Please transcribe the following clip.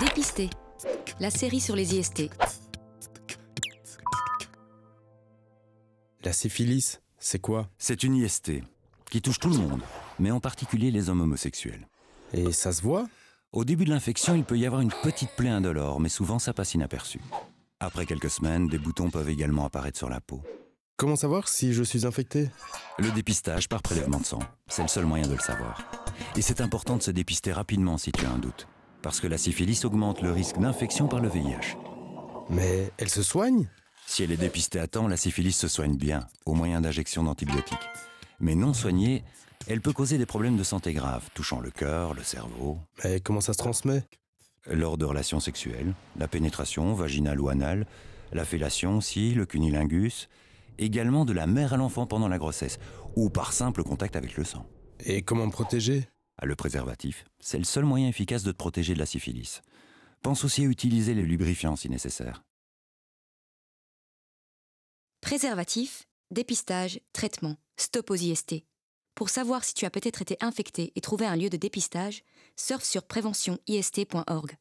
Dépister. La série sur les IST. La syphilis, c'est quoi C'est une IST qui touche tout le monde, mais en particulier les hommes homosexuels. Et ça se voit Au début de l'infection, il peut y avoir une petite plaie indolore, mais souvent ça passe inaperçu. Après quelques semaines, des boutons peuvent également apparaître sur la peau. Comment savoir si je suis infecté Le dépistage par prélèvement de sang. C'est le seul moyen de le savoir. Et c'est important de se dépister rapidement si tu as un doute parce que la syphilis augmente le risque d'infection par le VIH. Mais elle se soigne Si elle est dépistée à temps, la syphilis se soigne bien, au moyen d'injections d'antibiotiques. Mais non soignée, elle peut causer des problèmes de santé graves, touchant le cœur, le cerveau. Mais comment ça se transmet Lors de relations sexuelles, la pénétration vaginale ou anale, la fellation aussi, le cunilingus, également de la mère à l'enfant pendant la grossesse, ou par simple contact avec le sang. Et comment protéger le préservatif, c'est le seul moyen efficace de te protéger de la syphilis. Pense aussi à utiliser les lubrifiants si nécessaire. Préservatif, dépistage, traitement, stop aux IST. Pour savoir si tu as peut-être été infecté et trouver un lieu de dépistage, surf sur préventionist.org.